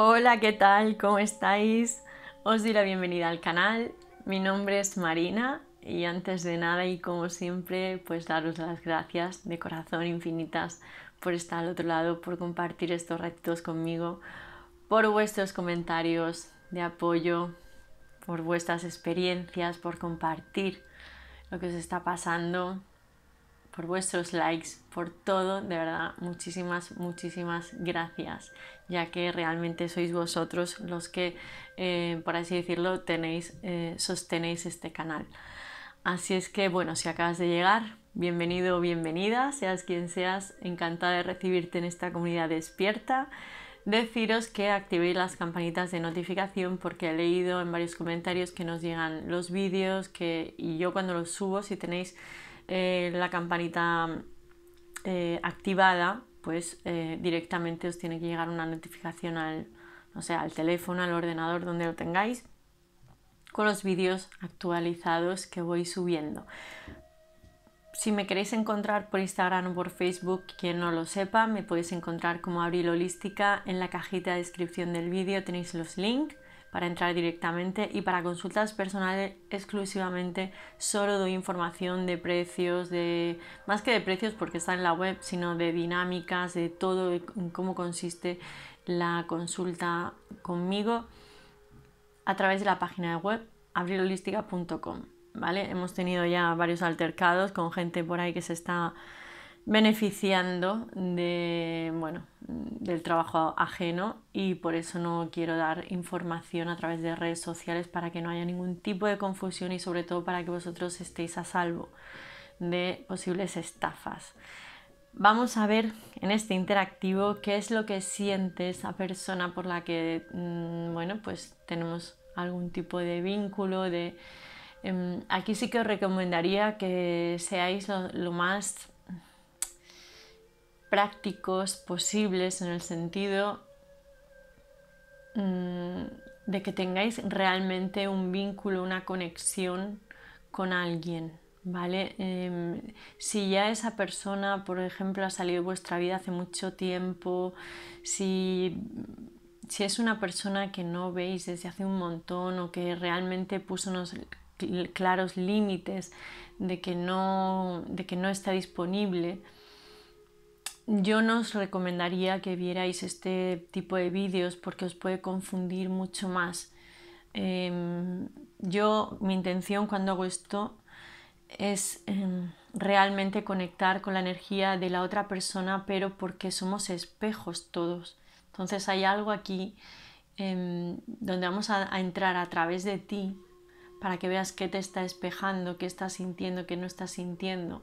Hola, ¿qué tal? ¿Cómo estáis? Os doy la bienvenida al canal. Mi nombre es Marina y antes de nada y como siempre, pues daros las gracias de corazón infinitas por estar al otro lado, por compartir estos ratitos conmigo, por vuestros comentarios de apoyo, por vuestras experiencias, por compartir lo que os está pasando, por vuestros likes, por todo, de verdad, muchísimas, muchísimas gracias, ya que realmente sois vosotros los que, eh, por así decirlo, tenéis, eh, sostenéis este canal. Así es que, bueno, si acabas de llegar, bienvenido o bienvenida, seas quien seas, encantada de recibirte en esta comunidad despierta. Deciros que activéis las campanitas de notificación porque he leído en varios comentarios que nos llegan los vídeos que, y yo cuando los subo, si tenéis eh, la campanita eh, activada, pues eh, directamente os tiene que llegar una notificación al, no sé, al teléfono, al ordenador, donde lo tengáis, con los vídeos actualizados que voy subiendo. Si me queréis encontrar por Instagram o por Facebook, quien no lo sepa, me podéis encontrar como Abril Holística. En la cajita de descripción del vídeo tenéis los links para entrar directamente y para consultas personales exclusivamente solo doy información de precios, de más que de precios porque está en la web, sino de dinámicas, de todo, cómo consiste la consulta conmigo a través de la página de web abrilolística.com ¿Vale? Hemos tenido ya varios altercados con gente por ahí que se está beneficiando de, bueno, del trabajo ajeno y por eso no quiero dar información a través de redes sociales para que no haya ningún tipo de confusión y sobre todo para que vosotros estéis a salvo de posibles estafas. Vamos a ver en este interactivo qué es lo que siente esa persona por la que, mm, bueno, pues tenemos algún tipo de vínculo, de... Em, aquí sí que os recomendaría que seáis lo, lo más prácticos posibles en el sentido mm, de que tengáis realmente un vínculo, una conexión con alguien, ¿vale? Em, si ya esa persona, por ejemplo, ha salido de vuestra vida hace mucho tiempo, si, es una persona que no veis desde hace un montón o que realmente puso unos claros límites de que no está disponible, yo no os recomendaría que vierais este tipo de vídeos porque os puede confundir mucho más. Em, yo, mi intención cuando hago esto es em, realmente conectar con la energía de la otra persona, pero porque somos espejos todos. Entonces hay algo aquí em, donde vamos a, entrar a través de ti para que veas qué te está espejando, qué estás sintiendo, qué no estás sintiendo,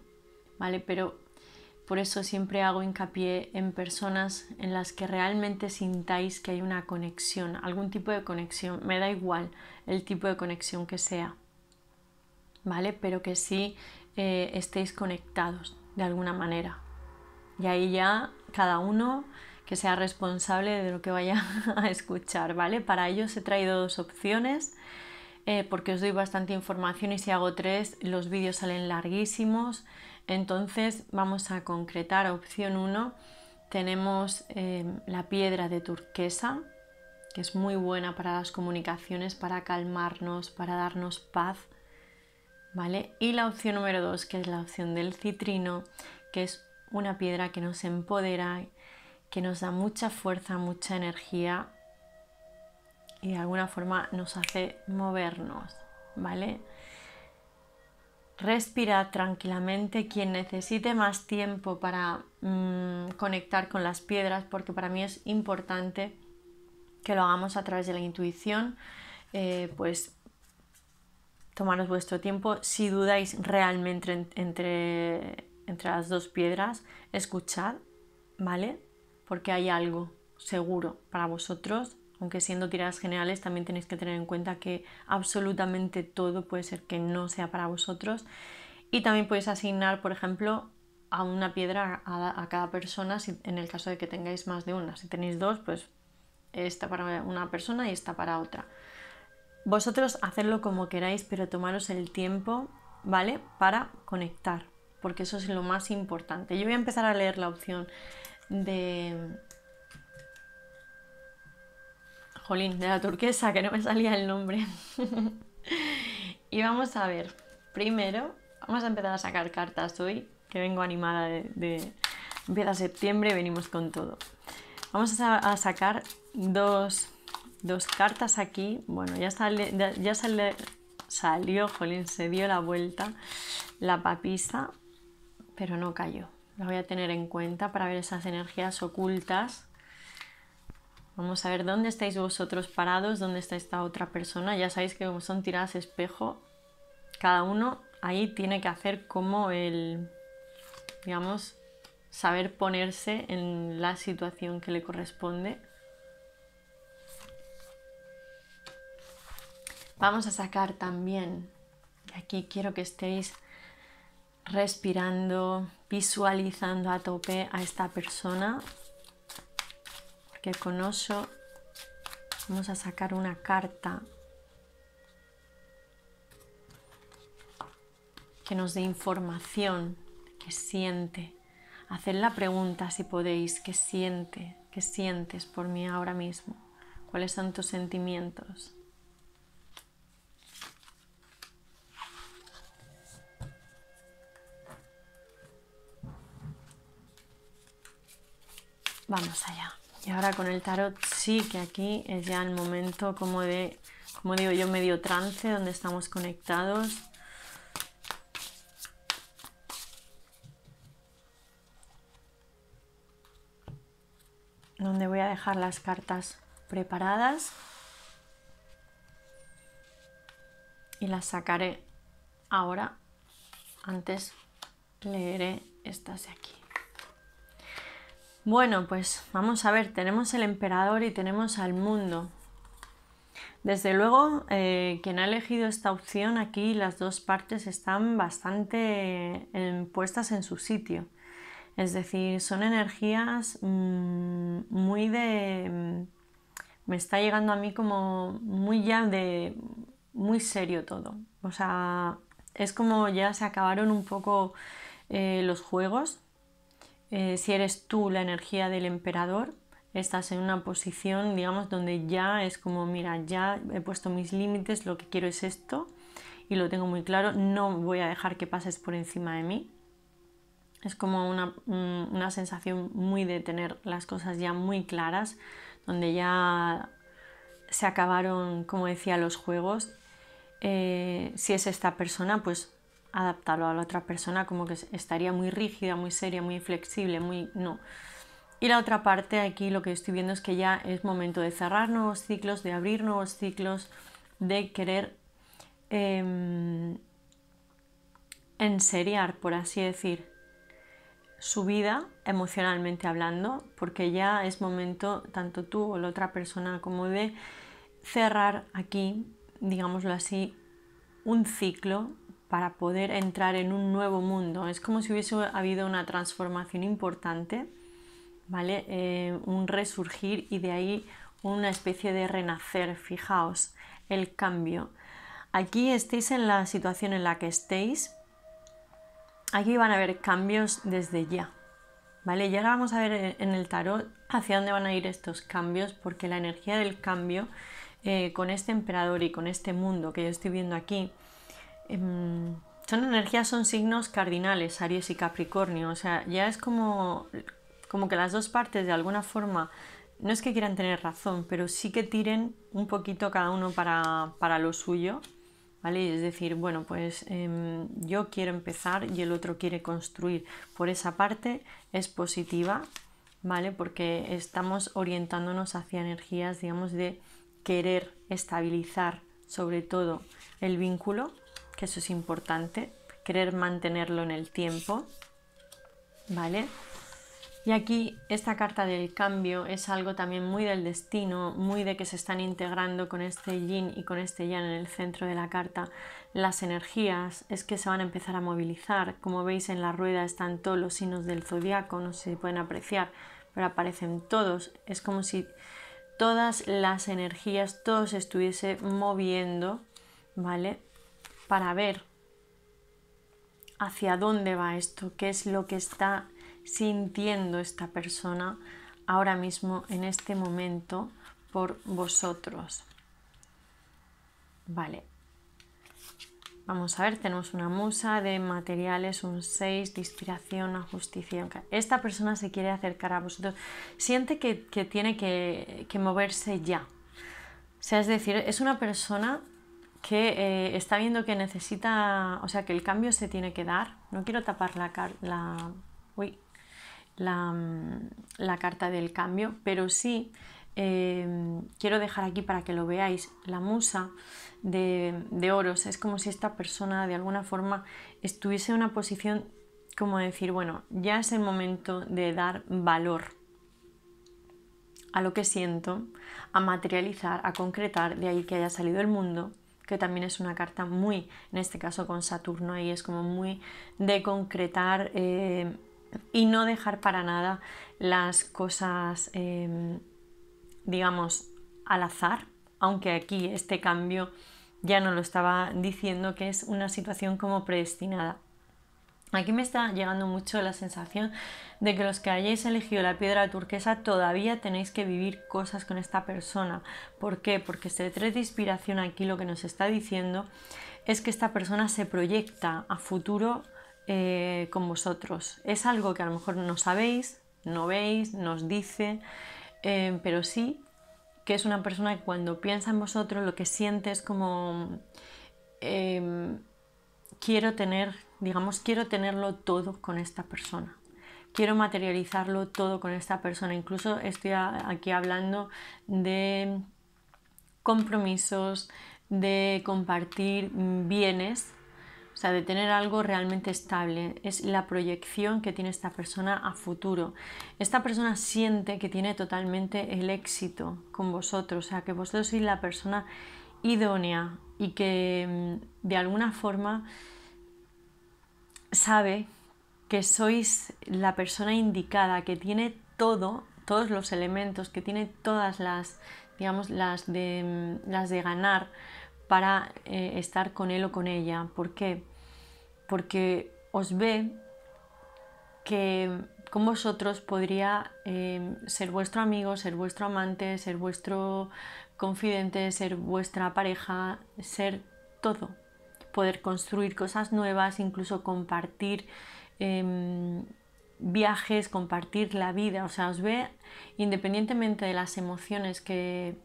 ¿vale? Pero por eso siempre hago hincapié en personas en las que realmente sintáis que hay una conexión, algún tipo de conexión. Me da igual el tipo de conexión que sea, ¿vale? Pero que sí eh, estéis conectados de alguna manera. Y ahí ya cada uno que sea responsable de lo que vaya a escuchar, ¿vale? Para ello he traído dos opciones. Eh, porque os doy bastante información y si hago tres los vídeos salen larguísimos entonces vamos a concretar opción 1. Tenemos em, la piedra de turquesa, que es muy buena para las comunicaciones, para calmarnos, para darnos paz. ¿Vale? Y la opción número 2, que es la opción del citrino, que es una piedra que nos empodera, que nos da mucha fuerza, mucha energía y de alguna forma nos hace movernos, ¿vale? Respira tranquilamente quien necesite más tiempo para mm, conectar con las piedras, porque para mí es importante que lo hagamos a través de la intuición, eh, pues tomaros vuestro tiempo. Si dudáis realmente entre, entre las dos piedras, escuchad, ¿vale? Porque hay algo seguro para vosotros aunque siendo tiradas generales también tenéis que tener en cuenta que absolutamente todo puede ser que no sea para vosotros y también podéis asignar, por ejemplo, a una piedra a, cada persona si, en el caso de que tengáis más de una. Si tenéis dos, pues esta para una persona y esta para otra. Vosotros hacedlo como queráis, pero tomaros el tiempo, ¿vale? Para conectar, porque eso es lo más importante. Yo voy a empezar a leer la opción de Jolín, de la turquesa, que no me salía el nombre. y vamos a ver, primero, vamos a empezar a sacar cartas hoy, que vengo animada de... de... Empieza septiembre venimos con todo. Vamos a, sacar dos, cartas aquí. Bueno, ya, sale, salió, jolín, se dio la vuelta la papisa, pero no cayó. La voy a tener en cuenta para ver esas energías ocultas Vamos a ver dónde estáis vosotros parados, dónde está esta otra persona. Ya sabéis que como son tiradas espejo, cada uno ahí tiene que hacer como el, digamos, saber ponerse en la situación que le corresponde. Vamos a sacar también, y aquí quiero que estéis respirando, visualizando a tope a esta persona, que con vamos a sacar una carta que nos dé información, que siente. Haced la pregunta si podéis, que siente? que sientes por mí ahora mismo? ¿Cuáles son tus sentimientos? Vamos allá. Y ahora con el tarot sí que aquí es ya el momento como de, como digo yo, medio trance, donde estamos conectados. Donde voy a dejar las cartas preparadas. Y las sacaré ahora. Antes leeré estas de aquí. Bueno, pues vamos a ver, tenemos el emperador y tenemos al mundo. Desde luego, eh, quien ha elegido esta opción aquí, las dos partes están bastante eh, puestas en su sitio. Es decir, son energías mm, muy de... Mm, me está llegando a mí como muy ya de... muy serio todo. O sea, es como ya se acabaron un poco eh, los juegos, eh, si eres tú la energía del emperador, estás en una posición, digamos, donde ya es como, mira, ya he puesto mis límites, lo que quiero es esto y lo tengo muy claro, no voy a dejar que pases por encima de mí. Es como una, mm, sensación muy de tener las cosas ya muy claras, donde ya se acabaron, como decía, los juegos. Eh, si es esta persona, pues adaptarlo a la otra persona, como que estaría muy rígida, muy seria, muy flexible, muy... no. Y la otra parte aquí lo que estoy viendo es que ya es momento de cerrar nuevos ciclos, de abrir nuevos ciclos, de querer eh, enseriar, por así decir, su vida emocionalmente hablando, porque ya es momento, tanto tú o la otra persona, como de cerrar aquí, digámoslo así, un ciclo para poder entrar en un nuevo mundo. Es como si hubiese habido una transformación importante, ¿vale? Eh, un resurgir y de ahí una especie de renacer, fijaos, el cambio. Aquí estéis en la situación en la que estéis, aquí van a haber cambios desde ya, ¿vale? Y ahora vamos a ver en el tarot hacia dónde van a ir estos cambios, porque la energía del cambio eh, con este emperador y con este mundo que yo estoy viendo aquí, Em, son energías, son signos cardinales, Aries y Capricornio. O sea, ya es como, que las dos partes de alguna forma, no es que quieran tener razón, pero sí que tiren un poquito cada uno para, lo suyo. ¿Vale? Es decir, bueno, pues em, yo quiero empezar y el otro quiere construir. Por esa parte es positiva, ¿vale? Porque estamos orientándonos hacia energías, digamos, de querer estabilizar sobre todo el vínculo que eso es importante, querer mantenerlo en el tiempo, ¿vale? Y aquí esta carta del cambio es algo también muy del destino, muy de que se están integrando con este yin y con este yang en el centro de la carta. Las energías es que se van a empezar a movilizar. Como veis en la rueda están todos los signos del zodiaco, no se pueden apreciar, pero aparecen todos. Es como si todas las energías, todo se estuviese moviendo, ¿vale? para ver hacia dónde va esto, qué es lo que está sintiendo esta persona ahora mismo, en este momento, por vosotros. Vale. Vamos a ver, tenemos una musa de materiales, un 6, de inspiración, a justicia. Esta persona se quiere acercar a vosotros. Siente que, tiene que, que moverse ya. O sea, es decir, es una persona que eh, está viendo que necesita, o sea, que el cambio se tiene que dar. No quiero tapar la, mm, la, carta del cambio, pero sí eh, quiero dejar aquí para que lo veáis. La musa de oros es como si esta persona de alguna forma estuviese en una posición como decir, bueno, ya es el momento de dar valor a lo que siento, a materializar, a concretar, de ahí que haya salido el mundo que también es una carta muy, en este caso con Saturno, ahí es como muy de concretar eh, y no dejar para nada las cosas, eh, digamos, al azar, aunque aquí este cambio ya no lo estaba diciendo, que es una situación como predestinada. Aquí me está llegando mucho la sensación de que los que hayáis elegido la piedra turquesa todavía tenéis que vivir cosas con esta persona. ¿Por qué? Porque este 3 de inspiración aquí lo que nos está diciendo es que esta persona se proyecta a futuro eh, con vosotros. Es algo que a lo mejor no sabéis, no veis, nos dice, eh, pero sí que es una persona que cuando piensa en vosotros lo que siente es como... Em, quiero tener, digamos, quiero tenerlo todo con esta persona. Quiero materializarlo todo con esta persona. Incluso estoy aquí hablando de compromisos, de compartir bienes, o sea, de tener algo realmente estable. Es la proyección que tiene esta persona a futuro. Esta persona siente que tiene totalmente el éxito con vosotros, o sea, que vosotros sois la persona idónea, y que mm, de alguna forma sabe que sois la persona indicada, que tiene todo, todos los elementos, que tiene todas las, digamos, las de, mm, las de ganar para eh, estar con él o con ella. ¿Por qué? Porque os ve que mm, con vosotros podría eh, ser vuestro amigo, ser vuestro amante, ser vuestro confidente, ser vuestra pareja, ser todo. Poder construir cosas nuevas, incluso compartir em, viajes, compartir la vida. O sea, os ve independientemente de las emociones que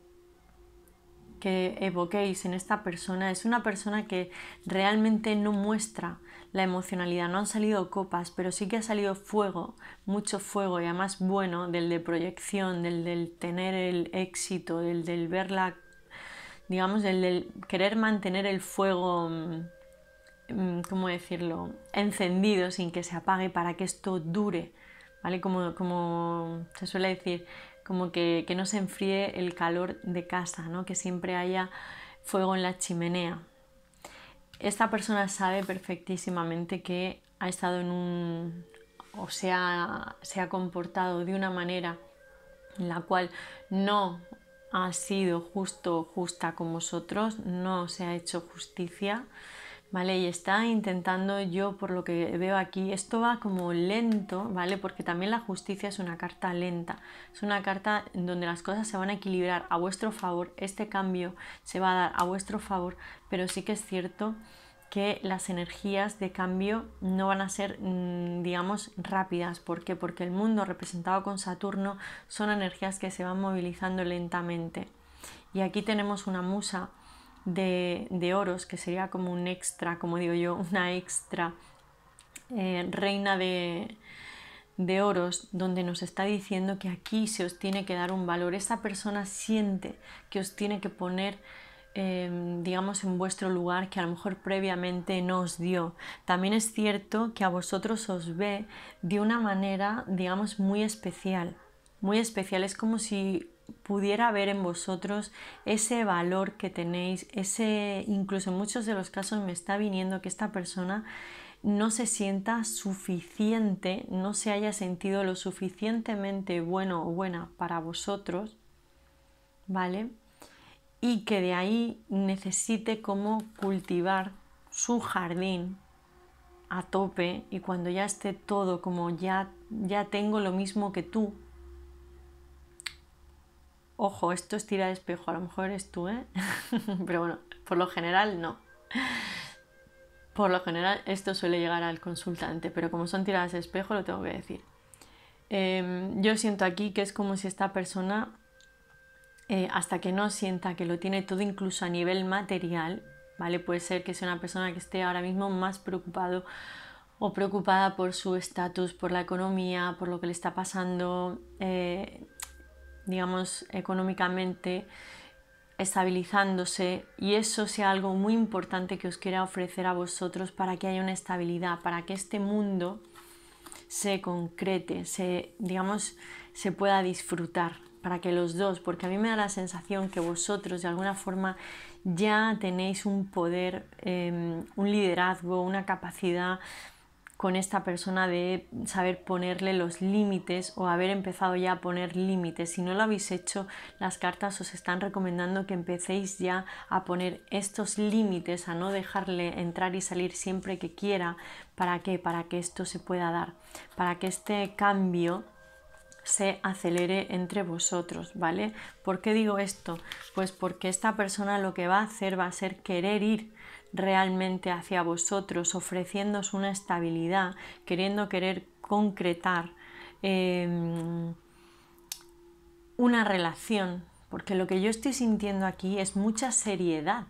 que evoquéis en esta persona es una persona que realmente no muestra la emocionalidad. No han salido copas, pero sí que ha salido fuego, mucho fuego y además bueno, del de proyección, del del tener el éxito, del del verla, digamos, del del querer mantener el fuego, mm, mm, ¿cómo decirlo?, encendido sin que se apague para que esto dure, ¿vale? Como, como se suele decir, como que, que no se enfríe el calor de casa, ¿no? Que siempre haya fuego en la chimenea esta persona sabe perfectísimamente que ha estado en un o se ha comportado de una manera en la cual no ha sido justo o justa con vosotros, no se ha hecho justicia, ¿vale? Y está intentando, yo por lo que veo aquí, esto va como lento, ¿vale? Porque también la justicia es una carta lenta, es una carta donde las cosas se van a equilibrar a vuestro favor, este cambio se va a dar a vuestro favor, pero sí que es cierto que las energías de cambio no van a ser, mm, digamos, rápidas. ¿Por qué? Porque el mundo representado con Saturno son energías que se van movilizando lentamente. Y aquí tenemos una musa de, oros, que sería como un extra, como digo yo, una extra eh, reina de, de oros, donde nos está diciendo que aquí se os tiene que dar un valor. Esa persona siente que os tiene que poner eh, digamos, en vuestro lugar que a lo mejor previamente no os dio. También es cierto que a vosotros os ve de una manera, digamos, muy especial. Muy especial. Es como si pudiera ver en vosotros ese valor que tenéis, ese, incluso en muchos de los casos me está viniendo que esta persona no se sienta suficiente, no se haya sentido lo suficientemente bueno o buena para vosotros, ¿vale? Y que de ahí necesite como cultivar su jardín a tope y cuando ya esté todo como ya, ya tengo lo mismo que tú, Ojo, esto es tira de espejo, a lo mejor es tú, ¿eh? Pero bueno, por lo general no. Por lo general esto suele llegar al consultante, pero como son tiradas de espejo lo tengo que decir. Em, yo siento aquí que es como si esta persona, eh, hasta que no sienta que lo tiene todo incluso a nivel material, ¿vale? Puede ser que sea una persona que esté ahora mismo más preocupado o preocupada por su estatus, por la economía, por lo que le está pasando, eh, digamos, económicamente estabilizándose y eso sea algo muy importante que os quiera ofrecer a vosotros para que haya una estabilidad, para que este mundo se concrete, se, digamos, se pueda disfrutar para que los dos, porque a mí me da la sensación que vosotros de alguna forma ya tenéis un poder, em, un liderazgo, una capacidad con esta persona de saber ponerle los límites o haber empezado ya a poner límites. Si no lo habéis hecho, las cartas os están recomendando que empecéis ya a poner estos límites, a no dejarle entrar y salir siempre que quiera. ¿Para qué? Para que esto se pueda dar, para que este cambio se acelere entre vosotros, ¿vale? ¿Por qué digo esto? Pues porque esta persona lo que va a hacer va a ser querer ir realmente hacia vosotros, ofreciéndoos una estabilidad, queriendo querer concretar em, una relación, porque lo que yo estoy sintiendo aquí es mucha seriedad.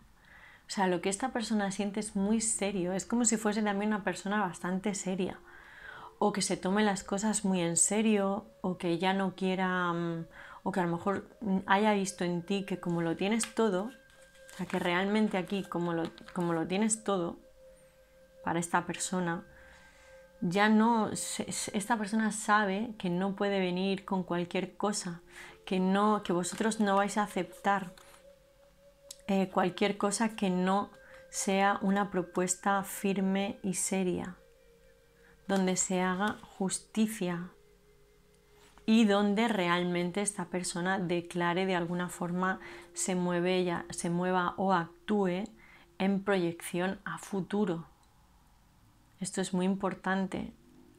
O sea, lo que esta persona siente es muy serio, es como si fuese también una persona bastante seria, o que se tome las cosas muy en serio, o que ya no quiera, mm, o que a lo mejor haya visto en ti que como lo tienes todo, sea, que realmente aquí, como lo, tienes todo para esta persona, ya no, esta persona sabe que no puede venir con cualquier cosa, que, no, que vosotros no vais a aceptar eh, cualquier cosa que no sea una propuesta firme y seria, donde se haga justicia y donde realmente esta persona declare de alguna forma, se, se mueva o actúe en proyección a futuro. Esto es muy importante.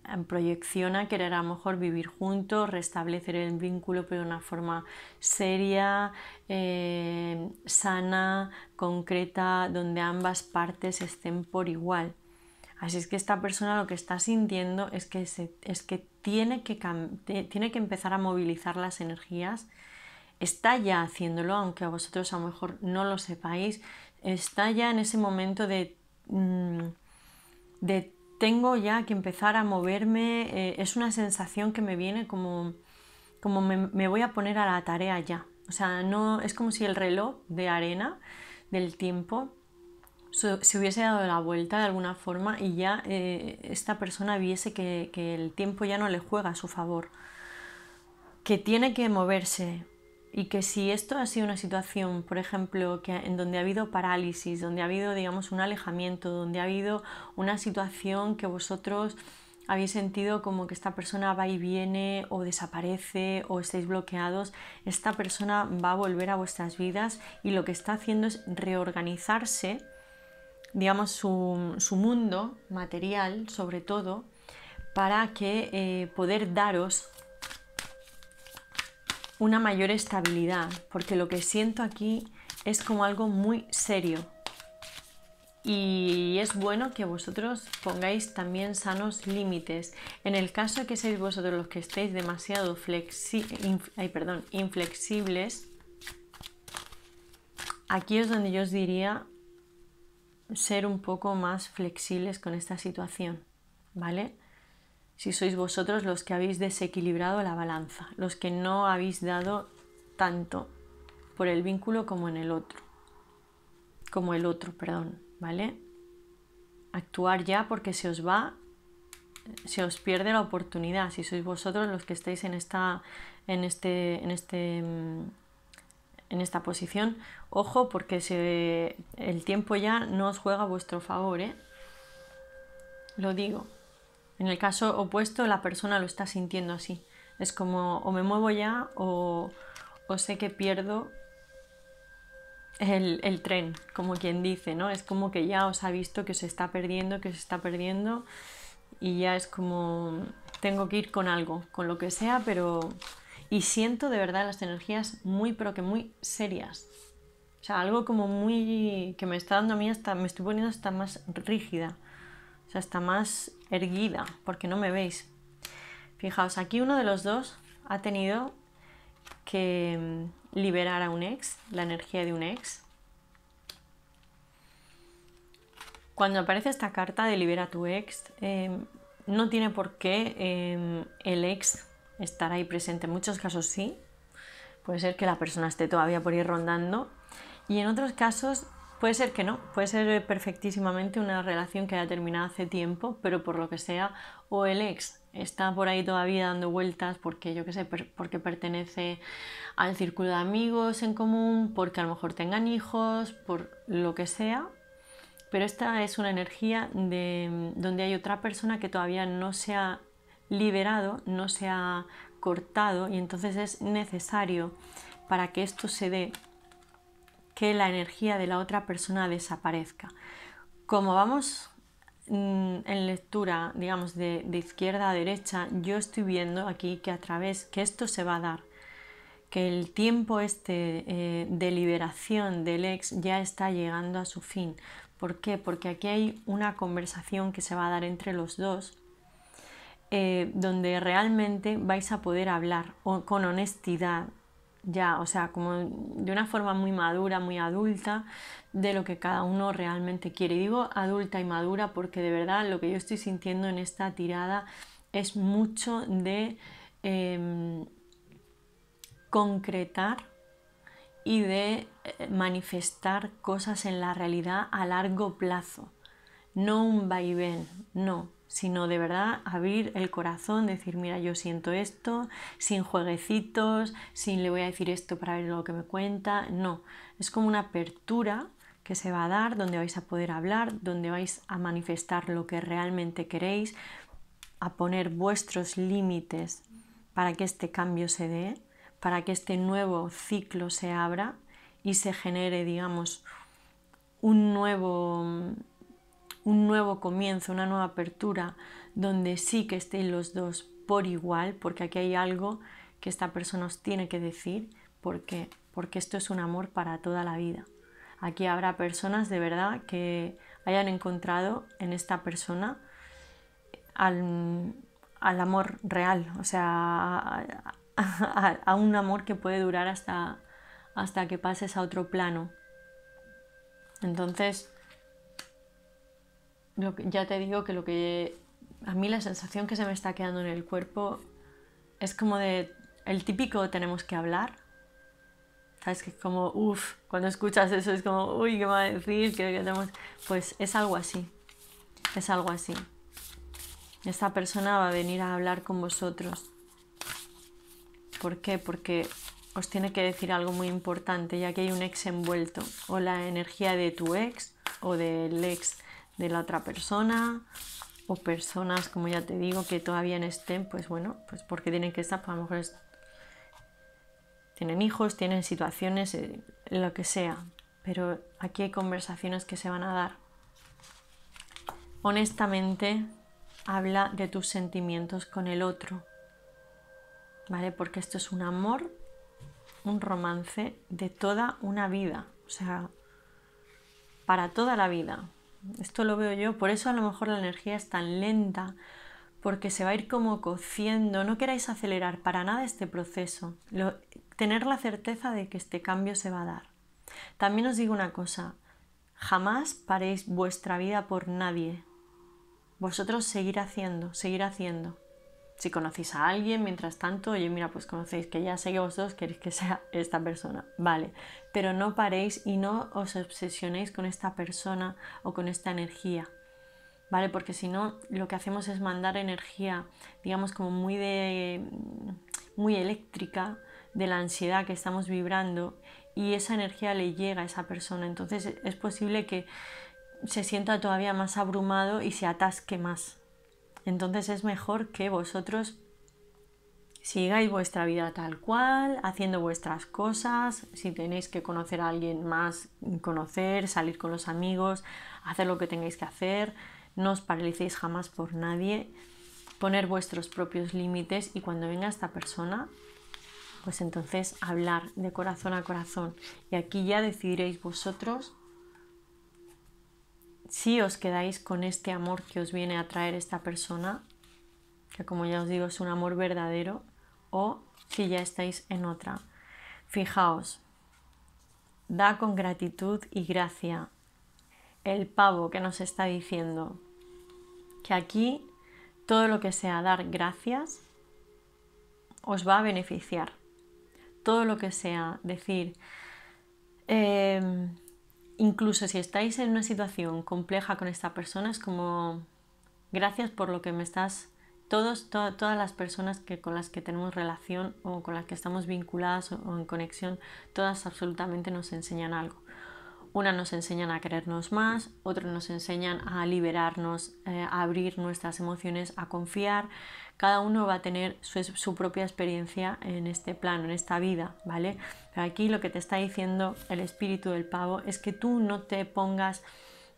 En proyección a querer a lo mejor vivir juntos, restablecer el vínculo, pero de una forma seria, eh, sana, concreta, donde ambas partes estén por igual. Así es que esta persona lo que está sintiendo es que, es que, tiene, que tiene que empezar a movilizar las energías. Está ya haciéndolo, aunque a vosotros a lo mejor no lo sepáis. Está ya en ese momento de, mm, de tengo ya que empezar a moverme. Eh, es una sensación que me viene como, como me, me voy a poner a la tarea ya. O sea, no, es como si el reloj de arena del tiempo se hubiese dado la vuelta de alguna forma y ya eh, esta persona viese que, el tiempo ya no le juega a su favor, que tiene que moverse y que si esto ha sido una situación, por ejemplo, que, en donde ha habido parálisis, donde ha habido, digamos, un alejamiento, donde ha habido una situación que vosotros habéis sentido como que esta persona va y viene o desaparece o estáis bloqueados, esta persona va a volver a vuestras vidas y lo que está haciendo es reorganizarse digamos, su, mundo material, sobre todo, para que eh, poder daros una mayor estabilidad, porque lo que siento aquí es como algo muy serio. Y es bueno que vosotros pongáis también sanos límites. En el caso de que seáis vosotros los que estéis demasiado flexi perdón, inflexibles, aquí es donde yo os diría ser un poco más flexibles con esta situación, ¿vale? Si sois vosotros los que habéis desequilibrado la balanza, los que no habéis dado tanto por el vínculo como en el otro, como el otro, perdón, ¿vale? Actuar ya porque se os va, se os pierde la oportunidad, si sois vosotros los que estáis en esta, en este, en este, en esta posición, Ojo porque el tiempo ya no os juega a vuestro favor, ¿eh? Lo digo. En el caso opuesto, la persona lo está sintiendo así. Es como o me muevo ya o, sé que pierdo el, tren, como quien dice, ¿no? Es como que ya os ha visto que se está perdiendo, que se está perdiendo y ya es como tengo que ir con algo, con lo que sea, pero... Y siento de verdad las energías muy, pero que muy serias. O sea, algo como muy. que me está dando a mí hasta. me estoy poniendo hasta más rígida. O sea, hasta más erguida, porque no me veis. Fijaos, aquí uno de los dos ha tenido que mm, liberar a un ex, la energía de un ex. Cuando aparece esta carta de libera tu ex, em, no tiene por qué em, el ex estar ahí presente. En muchos casos sí. Puede ser que la persona esté todavía por ir rondando, y en otros casos puede ser que no, puede ser eh, perfectísimamente una relación que haya terminado hace tiempo, pero por lo que sea, o el ex está por ahí todavía dando vueltas porque yo qué sé, porque pertenece al círculo de amigos en común, porque a lo mejor tengan hijos, por lo que sea, pero esta es una energía de, donde hay otra persona que todavía no se ha liberado, no se ha cortado y entonces es necesario para que esto se dé que la energía de la otra persona desaparezca. Como vamos mm, en lectura, digamos, de, izquierda a derecha, yo estoy viendo aquí que a través, que esto se va a dar, que el tiempo este eh, de liberación del ex ya está llegando a su fin. ¿Por qué? Porque aquí hay una conversación que se va a dar entre los dos eh, donde realmente vais a poder hablar con honestidad ya, o sea, como de una forma muy madura, muy adulta, de lo que cada uno realmente quiere. Y digo adulta y madura porque de verdad lo que yo estoy sintiendo en esta tirada es mucho de em, concretar y de eh, manifestar cosas en la realidad a largo plazo, no un vaivén, no, sino de verdad abrir el corazón, decir, mira, yo siento esto, sin jueguecitos, sin le voy a decir esto para ver lo que me cuenta, no, es como una apertura que se va a dar, donde vais a poder hablar, donde vais a manifestar lo que realmente queréis, a poner vuestros límites para que este cambio se dé, para que este nuevo ciclo se abra y se genere, digamos, un nuevo un nuevo comienzo, una nueva apertura, donde sí que estén los dos por igual, porque aquí hay algo que esta persona os tiene que decir, porque, porque esto es un amor para toda la vida. Aquí habrá personas de verdad que hayan encontrado en esta persona al, amor real, o sea, a, a, un amor que puede durar hasta, hasta que pases a otro plano. Entonces, ya te digo que lo que a mí la sensación que se me está quedando en el cuerpo es como de el típico tenemos que hablar. ¿Sabes? Que es como, uff, cuando escuchas eso es como, uy, ¿qué me va a decir? tenemos? Pues es algo así. Es algo así. Esta persona va a venir a hablar con vosotros. ¿Por qué? Porque os tiene que decir algo muy importante, ya que hay un ex envuelto, o la energía de tu ex o del ex de la otra persona o personas, como ya te digo, que todavía no estén, pues bueno, pues porque tienen que estar, pues a lo mejor tienen hijos, tienen situaciones, eh, lo que sea, pero aquí hay conversaciones que se van a dar. Honestamente, habla de tus sentimientos con el otro, ¿vale? Porque esto es un amor, un romance de toda una vida, o sea, para toda la vida. Esto lo veo yo, por eso a lo mejor la energía es tan lenta, porque se va a ir como cociendo. No queráis acelerar para nada este proceso, tener la certeza de que este cambio se va a dar. También os digo una cosa, jamás paréis vuestra vida por nadie. Vosotros seguir haciendo, seguir haciendo. Si conocéis a alguien, mientras tanto, oye, mira, pues conocéis que ya sé que vosotros queréis que sea esta persona, vale. Pero no paréis y no os obsesionéis con esta persona o con esta energía, ¿vale? Porque si no, lo que hacemos es mandar energía, digamos, como muy de. muy eléctrica de la ansiedad que estamos vibrando y esa energía le llega a esa persona. Entonces es posible que se sienta todavía más abrumado y se atasque más. Entonces es mejor que vosotros sigáis vuestra vida tal cual, haciendo vuestras cosas, si tenéis que conocer a alguien más, conocer, salir con los amigos, hacer lo que tengáis que hacer, no os paralicéis jamás por nadie, poner vuestros propios límites y cuando venga esta persona, pues entonces hablar de corazón a corazón y aquí ya decidiréis vosotros si os quedáis con este amor que os viene a traer esta persona, que como ya os digo es un amor verdadero, o si ya estáis en otra. Fijaos, da con gratitud y gracia el pavo que nos está diciendo que aquí todo lo que sea dar gracias os va a beneficiar. Todo lo que sea decir, em, incluso si estáis en una situación compleja con esta persona, es como gracias por lo que me estás, todos, todas las personas que, con las que tenemos relación o con las que estamos vinculadas o, en conexión, todas absolutamente nos enseñan algo. Una nos enseñan a querernos más, otra nos enseñan a liberarnos, eh, a abrir nuestras emociones, a confiar, cada uno va a tener su, propia experiencia en este plano, en esta vida, ¿vale? Pero aquí lo que te está diciendo el espíritu del pavo es que tú no te pongas,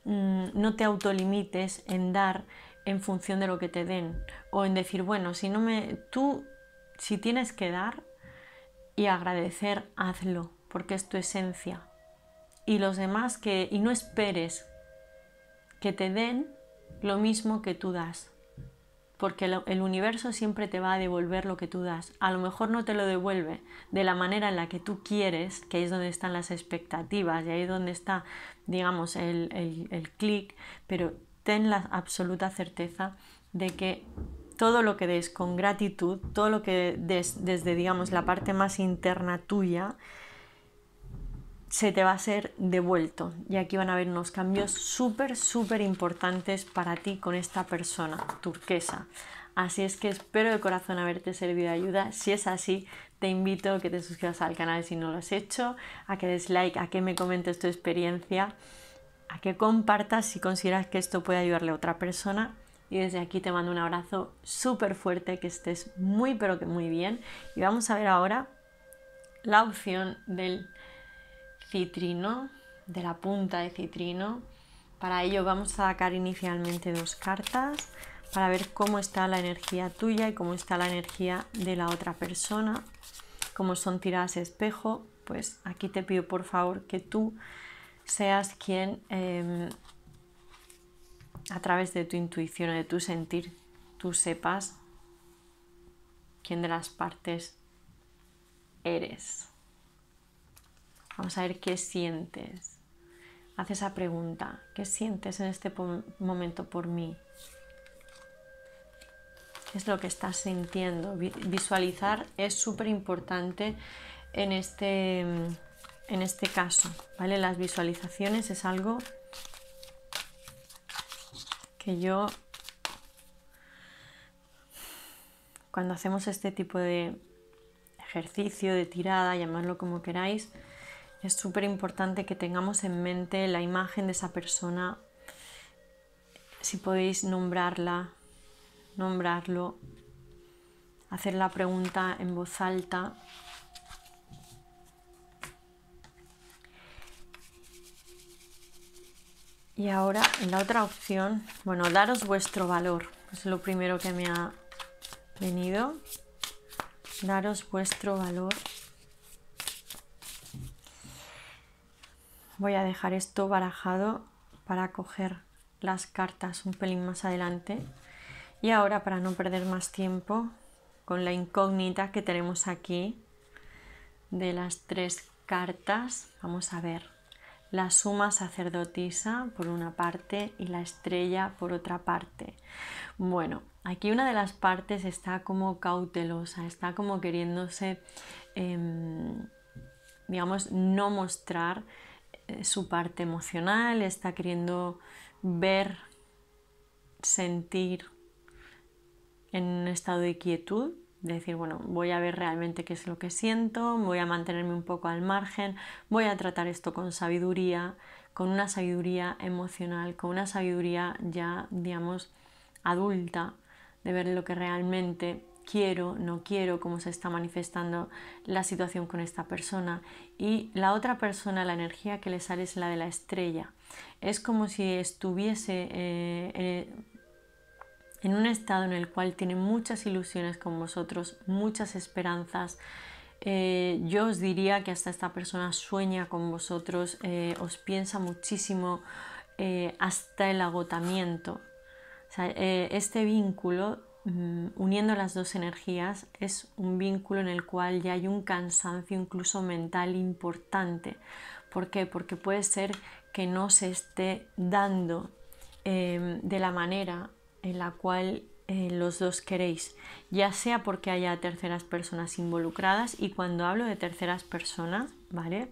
mm, no te autolimites en dar en función de lo que te den o en decir, bueno, si no me tú si tienes que dar y agradecer, hazlo, porque es tu esencia. Y los demás que y no esperes que te den lo mismo que tú das porque el universo siempre te va a devolver lo que tú das. A lo mejor no te lo devuelve de la manera en la que tú quieres, que ahí es donde están las expectativas y ahí es donde está, digamos, el, el, clic, pero ten la absoluta certeza de que todo lo que des con gratitud, todo lo que des desde, digamos, la parte más interna tuya, se te va a ser devuelto. Y aquí van a haber unos cambios súper, súper importantes para ti con esta persona turquesa. Así es que espero de corazón haberte servido de ayuda. Si es así, te invito a que te suscribas al canal si no lo has hecho, a que des like, a que me comentes tu experiencia, a que compartas si consideras que esto puede ayudarle a otra persona. Y desde aquí te mando un abrazo súper fuerte, que estés muy pero que muy bien. Y vamos a ver ahora la opción del citrino, de la punta de citrino. Para ello vamos a sacar inicialmente dos cartas para ver cómo está la energía tuya y cómo está la energía de la otra persona. Como son tiradas espejo, pues aquí te pido por favor que tú seas quien em, a través de tu intuición o de tu sentir, tú sepas quién de las partes eres. Vamos a ver qué sientes. Haz esa pregunta. ¿Qué sientes en este momento por mí? ¿Qué es lo que estás sintiendo? Visualizar es súper importante este, en este, caso. ¿vale? Las visualizaciones es algo que yo cuando hacemos este tipo de ejercicio, de tirada, llamarlo como queráis, es súper importante que tengamos en mente la imagen de esa persona. Si podéis nombrarla, nombrarlo, hacer la pregunta en voz alta. Y ahora en la otra opción, bueno, daros vuestro valor. Es lo primero que me ha venido. Daros vuestro valor. Voy a dejar esto barajado para coger las cartas un pelín más adelante. Y ahora, para no perder más tiempo con la incógnita que tenemos aquí de las tres cartas, vamos a ver la suma sacerdotisa por una parte y la estrella por otra parte. Bueno, aquí una de las partes está como cautelosa, está como queriéndose, em, digamos, no mostrar eh, su parte emocional, está queriendo ver, sentir en un estado de quietud, decir, bueno, voy a ver realmente qué es lo que siento, voy a mantenerme un poco al margen, voy a tratar esto con sabiduría, con una sabiduría emocional, con una sabiduría ya, digamos, adulta, de ver lo que realmente quiero, no quiero, cómo se está manifestando la situación con esta persona. Y la otra persona, la energía que le sale es la de la estrella. Es como si estuviese eh, eh, en un estado en el cual tiene muchas ilusiones con vosotros, muchas esperanzas. Eh, yo os diría que hasta esta persona sueña con vosotros, os piensa muchísimo hasta el agotamiento. este vínculo Mm, uniendo las dos energías es un vínculo en el cual ya hay un cansancio incluso mental importante. ¿Por qué? Porque puede ser que no se esté dando em, de la manera en la cual eh, los dos queréis, ya sea porque haya terceras personas involucradas y cuando hablo de terceras personas, ¿vale?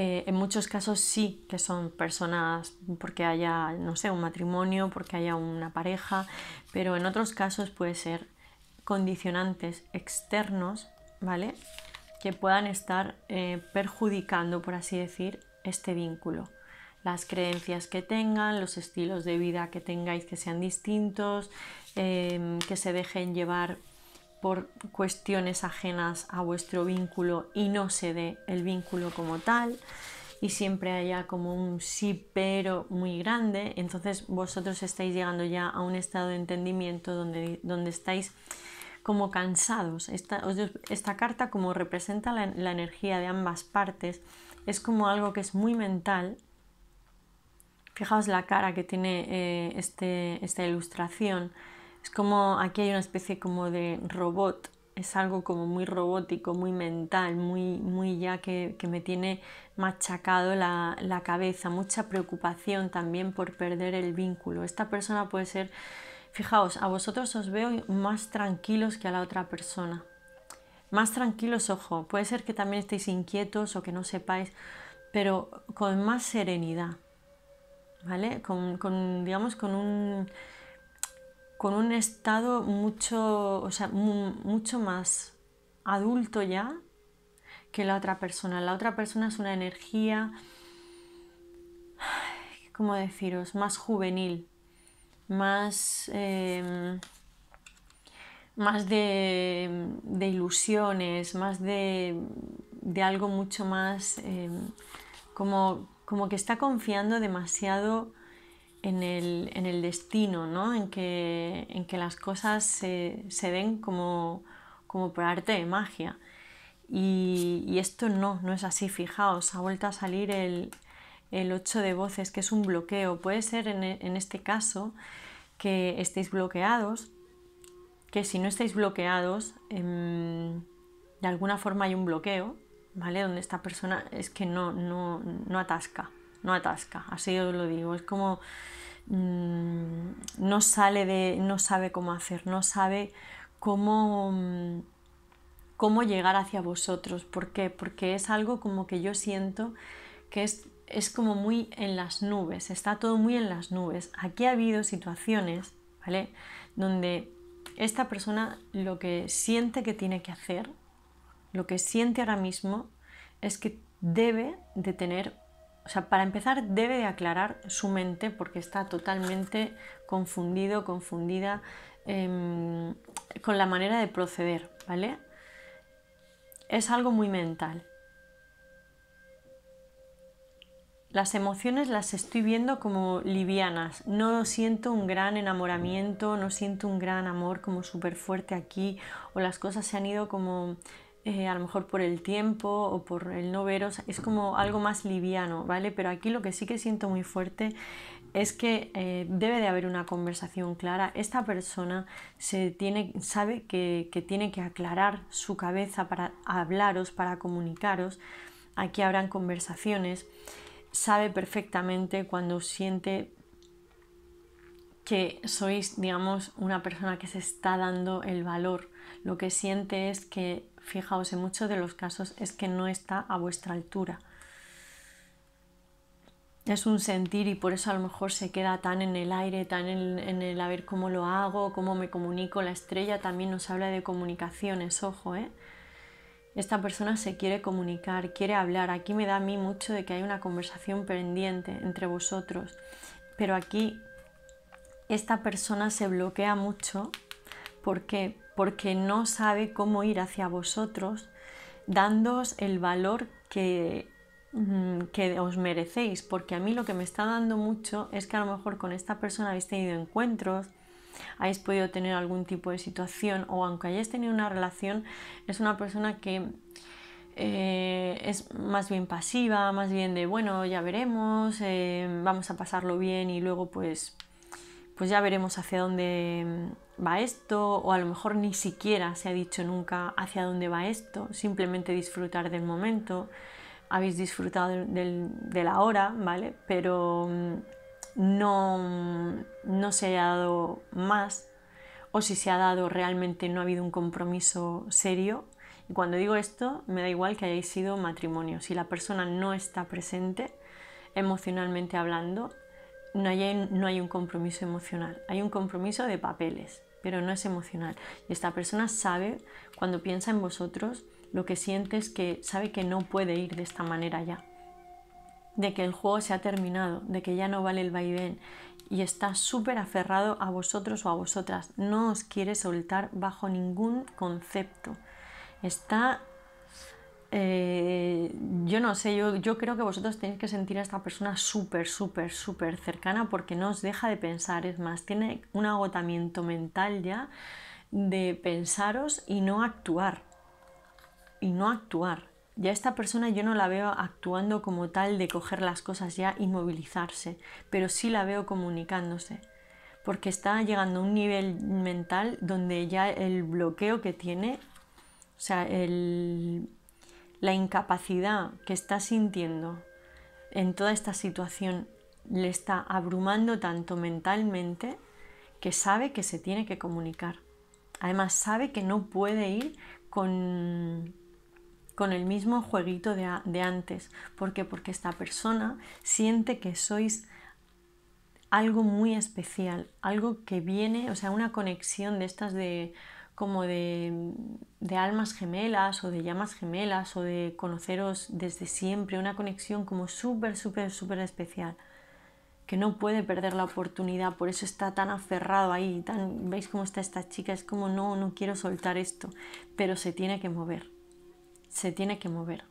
Eh, en muchos casos sí que son personas porque haya, no sé, un matrimonio, porque haya una pareja, pero en otros casos puede ser condicionantes externos, ¿vale? Que puedan estar eh, perjudicando, por así decir, este vínculo. Las creencias que tengan, los estilos de vida que tengáis que sean distintos, eh, que se dejen llevar por cuestiones ajenas a vuestro vínculo y no se dé el vínculo como tal y siempre haya como un sí pero muy grande, entonces vosotros estáis llegando ya a un estado de entendimiento donde, donde estáis como cansados. Esta, carta como representa la, energía de ambas partes, es como algo que es muy mental. Fijaos la cara que tiene eh, este, esta ilustración es como, aquí hay una especie como de robot, es algo como muy robótico, muy mental, muy, muy ya que, me tiene machacado la, la cabeza, mucha preocupación también por perder el vínculo. Esta persona puede ser, fijaos, a vosotros os veo más tranquilos que a la otra persona. Más tranquilos, ojo, puede ser que también estéis inquietos o que no sepáis, pero con más serenidad, ¿vale? Con, con digamos, con un con un estado mucho, o sea, mucho más adulto ya que la otra persona. La otra persona es una energía, ¿cómo deciros?, más juvenil, más, em, más de, ilusiones, más de, algo mucho más em, como, como que está confiando demasiado en el, en el destino, ¿no? en, que, en que las cosas se, se den como, como por arte de magia. Y, y, esto no, no es así, fijaos, ha vuelto a salir el, el 8 de voces, que es un bloqueo. Puede ser en, e, en este caso que estéis bloqueados, que si no estáis bloqueados, em, de alguna forma hay un bloqueo, ¿vale? Donde esta persona es que no, no, no atasca no atasca, así os lo digo, es como mm, no sale de, no sabe cómo hacer, no sabe cómo, mm, cómo llegar hacia vosotros, ¿por qué? Porque es algo como que yo siento que es, es como muy en las nubes, está todo muy en las nubes. Aquí ha habido situaciones, ¿vale? Donde esta persona lo que siente que tiene que hacer, lo que siente ahora mismo, es que debe de tener o sea, para empezar debe de aclarar su mente porque está totalmente confundido, confundida em, con la manera de proceder, ¿vale? Es algo muy mental. Las emociones las estoy viendo como livianas. No siento un gran enamoramiento, no siento un gran amor como súper fuerte aquí, o las cosas se han ido como eh, a lo mejor por el tiempo o por el no veros, es como algo más liviano, ¿vale? Pero aquí lo que sí que siento muy fuerte es que eh, debe de haber una conversación clara. Esta persona se tiene, sabe que, que tiene que aclarar su cabeza para hablaros, para comunicaros. Aquí habrán conversaciones. Sabe perfectamente cuando siente que sois, digamos, una persona que se está dando el valor. Lo que siente es que fijaos, en muchos de los casos es que no está a vuestra altura. Es un sentir y por eso a lo mejor se queda tan en el aire, tan en, el a ver cómo lo hago, cómo me comunico. La estrella también nos habla de comunicaciones, ojo, ¿eh? Esta persona se quiere comunicar, quiere hablar. Aquí me da a mí mucho de que hay una conversación pendiente entre vosotros. Pero aquí esta persona se bloquea mucho. porque porque no sabe cómo ir hacia vosotros, dándoos el valor que, mm, que os merecéis, porque a mí lo que me está dando mucho es que a lo mejor con esta persona habéis tenido encuentros, habéis podido tener algún tipo de situación o aunque hayáis tenido una relación, es una persona que eh, es más bien pasiva, más bien de, bueno, ya veremos, eh, vamos a pasarlo bien y luego pues pues ya veremos hacia dónde mm, va esto, o a lo mejor ni siquiera se ha dicho nunca hacia dónde va esto, simplemente disfrutar del momento, habéis disfrutado de la hora, ¿vale? Pero mm, no, mm, no se ha dado más, o si se ha dado realmente no ha habido un compromiso serio. Y cuando digo esto, me da igual que hayáis sido matrimonio, si la persona no está presente emocionalmente hablando, no hay, un compromiso emocional, hay un compromiso de papeles, pero no es emocional. Y esta persona sabe, cuando piensa en vosotros, lo que siente es que sabe que no puede ir de esta manera ya, de que el juego se ha terminado, de que ya no vale el vaivén y está súper aferrado a vosotros o a vosotras, no os quiere soltar bajo ningún concepto. Está eh, yo no sé, yo, yo, creo que vosotros tenéis que sentir a esta persona súper, súper, súper cercana porque no os deja de pensar, es más, tiene un agotamiento mental ya de pensaros y no actuar. Y no actuar. Ya esta persona yo no la veo actuando como tal de coger las cosas ya y movilizarse, pero sí la veo comunicándose porque está llegando a un nivel mental donde ya el bloqueo que tiene, o sea, el, la incapacidad que está sintiendo en toda esta situación le está abrumando tanto mentalmente que sabe que se tiene que comunicar. Además sabe que no puede ir con, con el mismo jueguito de, de antes. ¿Por qué? Porque esta persona siente que sois algo muy especial, algo que viene, o sea, una conexión de estas de como de, de, almas gemelas o de llamas gemelas o de conoceros desde siempre, una conexión como súper, súper, súper especial, que no puede perder la oportunidad, por eso está tan aferrado ahí, tan, veis cómo está esta chica, es como no, no quiero soltar esto, pero se tiene que mover, se tiene que mover.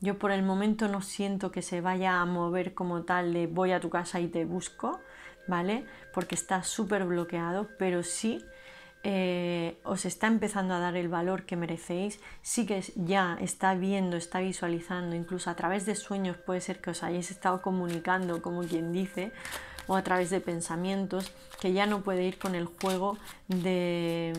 Yo por el momento no siento que se vaya a mover como tal de voy a tu casa y te busco, ¿vale? Porque está súper bloqueado, pero sí eh, os está empezando a dar el valor que merecéis, sí que ya está viendo, está visualizando, incluso a través de sueños puede ser que os hayáis estado comunicando, como quien dice, o a través de pensamientos, que ya no puede ir con el juego de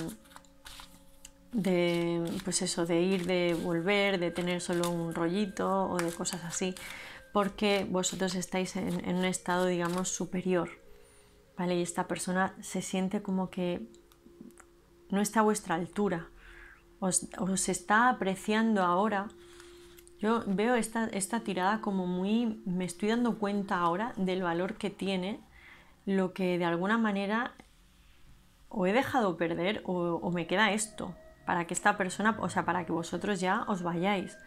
pues eso, de ir, de volver, de tener solo un rollito o de cosas así, porque vosotros estáis en un estado, digamos, superior, ¿vale? Y esta persona se siente como que no está a vuestra altura. Os, está apreciando ahora. Yo veo esta, esta tirada como muy... Me estoy dando cuenta ahora del valor que tiene lo que de alguna manera o he dejado perder o, o, me queda esto para que esta persona, o sea, para que vosotros ya os vayáis.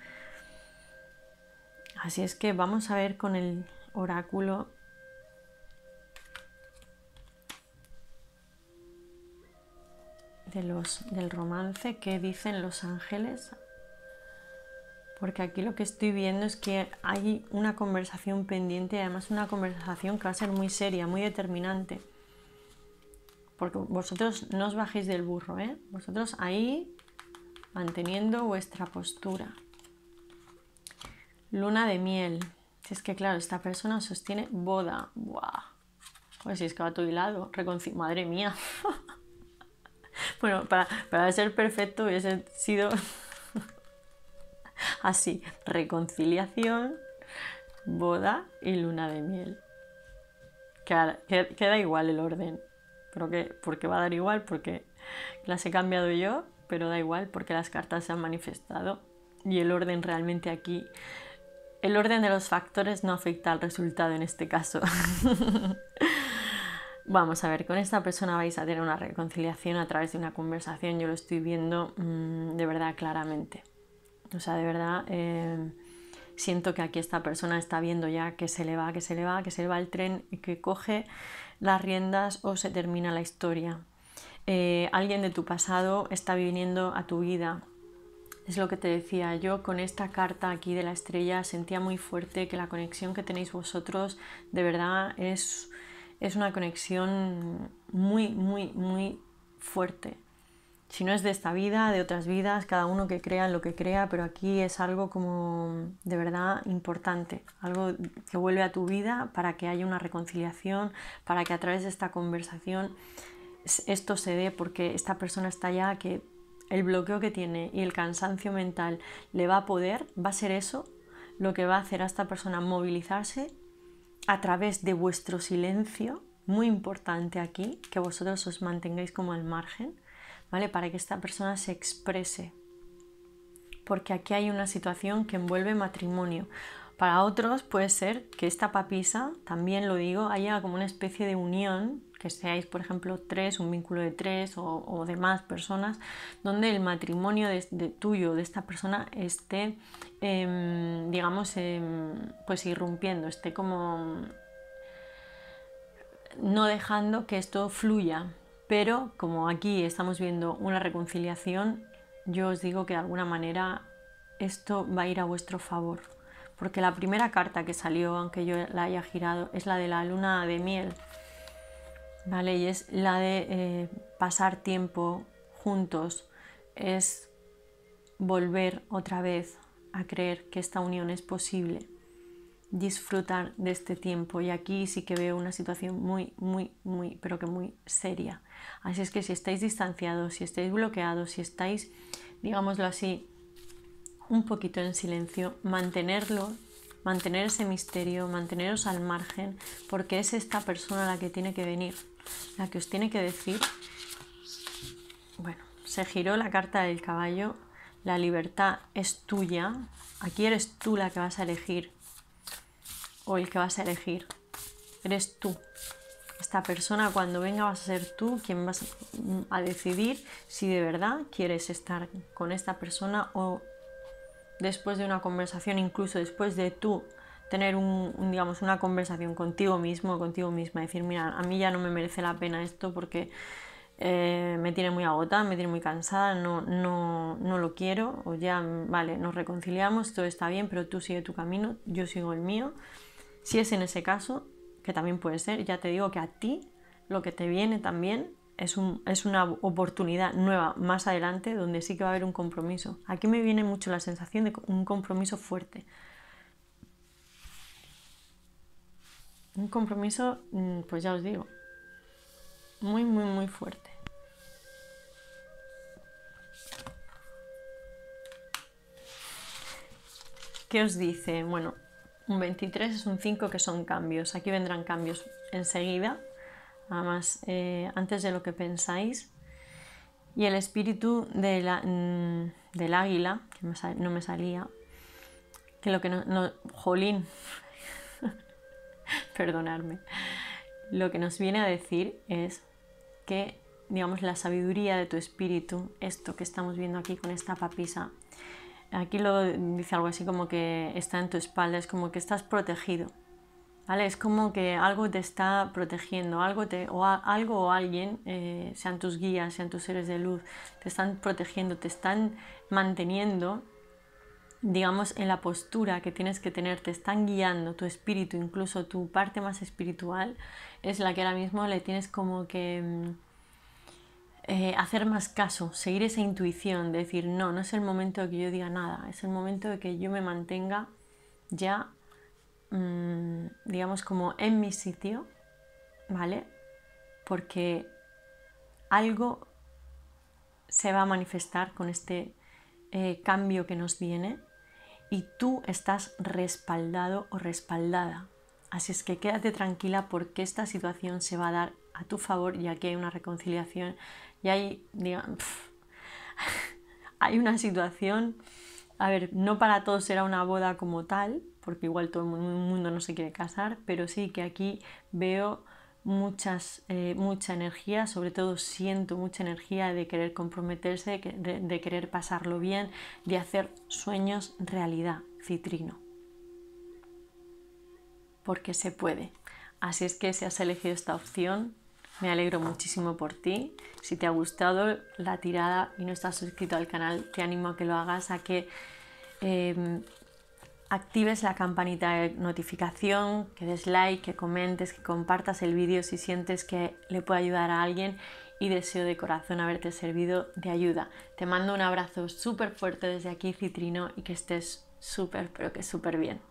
Así es que vamos a ver con el oráculo de los, del romance que dicen los ángeles, porque aquí lo que estoy viendo es que hay una conversación pendiente y además una conversación que va a ser muy seria, muy determinante. Porque vosotros no os bajéis del burro, ¿eh? Vosotros ahí manteniendo vuestra postura. Luna de miel. Si es que claro, esta persona sostiene boda. ¡Buah! Pues si es que va a tu lado. Madre mía. Bueno, para, ser perfecto hubiese sido así, reconciliación, boda y luna de miel. Queda, igual el orden, pero que, porque va a dar igual, porque las he cambiado yo, pero da igual porque las cartas se han manifestado y el orden realmente aquí, el orden de los factores no afecta al resultado en este caso. Vamos a ver, con esta persona vais a tener una reconciliación a través de una conversación, yo lo estoy viendo mm, de verdad claramente. O sea, de verdad em, siento que aquí esta persona está viendo ya que se le va, que se le va, que se le va el tren y que coge las riendas o se termina la historia. Eh, alguien de tu pasado está viniendo a tu vida. Es lo que te decía, yo con esta carta aquí de la estrella sentía muy fuerte que la conexión que tenéis vosotros de verdad es es una conexión muy, muy, muy fuerte. Si no es de esta vida, de otras vidas, cada uno que crea en lo que crea, pero aquí es algo como de verdad importante, algo que vuelve a tu vida para que haya una reconciliación, para que a través de esta conversación esto se dé, porque esta persona está ya que el bloqueo que tiene y el cansancio mental le va a poder, va a ser eso lo que va a hacer a esta persona movilizarse a través de vuestro silencio, muy importante aquí, que vosotros os mantengáis como al margen, ¿vale? Para que esta persona se exprese. Porque aquí hay una situación que envuelve matrimonio. Para otros puede ser que esta papisa, también lo digo, haya como una especie de unión, que seáis, por ejemplo, tres, un vínculo de tres o, demás de más personas, donde el matrimonio de, de, tuyo, de esta persona, esté Em, digamos, em, pues irrumpiendo, esté como mm, no dejando que esto fluya. Pero como aquí estamos viendo una reconciliación, yo os digo que de alguna manera esto va a ir a vuestro favor. Porque la primera carta que salió, aunque yo la haya girado, es la de la luna de miel. ¿Vale? Y es la de eh, pasar tiempo juntos. Es volver otra vez a creer que esta unión es posible, disfrutar de este tiempo. Y aquí sí que veo una situación muy, muy, muy, pero que muy seria. Así es que si estáis distanciados, si estáis bloqueados, si estáis, digámoslo así, un poquito en silencio, mantenerlo, mantener ese misterio, manteneros al margen, porque es esta persona la que tiene que venir, la que os tiene que decir, bueno, se giró la carta del caballo la libertad es tuya, aquí eres tú la que vas a elegir o el que vas a elegir, eres tú. Esta persona cuando venga vas a ser tú quien vas a decidir si de verdad quieres estar con esta persona o después de una conversación, incluso después de tú tener un, digamos, una conversación contigo mismo, contigo misma, decir, mira, a mí ya no me merece la pena esto porque eh, me tiene muy agotada, me tiene muy cansada, no, lo quiero, o ya, vale, nos reconciliamos, todo está bien, pero tú sigue tu camino, yo sigo el mío. Si es en ese caso, que también puede ser, ya te digo que a ti lo que te viene también es, es una oportunidad nueva más adelante donde sí que va a haber un compromiso. Aquí me viene mucho la sensación de un compromiso fuerte. Un compromiso, mm, pues ya os digo, muy, muy, muy fuerte. ¿Qué os dice? Bueno, un 23 es un 5 que son cambios. Aquí vendrán cambios enseguida, además eh, antes de lo que pensáis. Y el espíritu de la, mm, del águila, que no me salía, que lo que nos jolín, perdonarme, lo que nos viene a decir es que, digamos, la sabiduría de tu espíritu, esto que estamos viendo aquí con esta papisa, aquí lo dice algo así como que está en tu espalda, es como que estás protegido, ¿vale? Es como que algo te está protegiendo, algo, te, o, algo o alguien, eh, sean tus guías, sean tus seres de luz, te están protegiendo, te están manteniendo digamos, en la postura que tienes que tener, te están guiando tu espíritu, incluso tu parte más espiritual, es la que ahora mismo le tienes como que mm, eh, hacer más caso, seguir esa intuición, decir, no, no es el momento de que yo diga nada, es el momento de que yo me mantenga ya, mm, digamos, como en mi sitio, ¿vale? Porque algo se va a manifestar con este eh, cambio que nos viene y tú estás respaldado o respaldada. Así es que quédate tranquila porque esta situación se va a dar a tu favor ya que hay una reconciliación y hay, hay una situación, a ver, no para todos será una boda como tal, porque igual todo el mundo no se quiere casar, pero sí que aquí veo muchas, eh, mucha energía, sobre todo siento mucha energía de querer comprometerse, de, querer pasarlo bien, de hacer sueños realidad, citrino. Porque se puede. Así es que si has elegido esta opción, me alegro muchísimo por ti. Si te ha gustado la tirada y no estás suscrito al canal, te animo a que lo hagas, a que em, actives la campanita de notificación, que des like, que comentes, que compartas el vídeo si sientes que le puede ayudar a alguien y deseo de corazón haberte servido de ayuda. Te mando un abrazo súper fuerte desde aquí, Citrino, y que estés súper, pero que súper bien.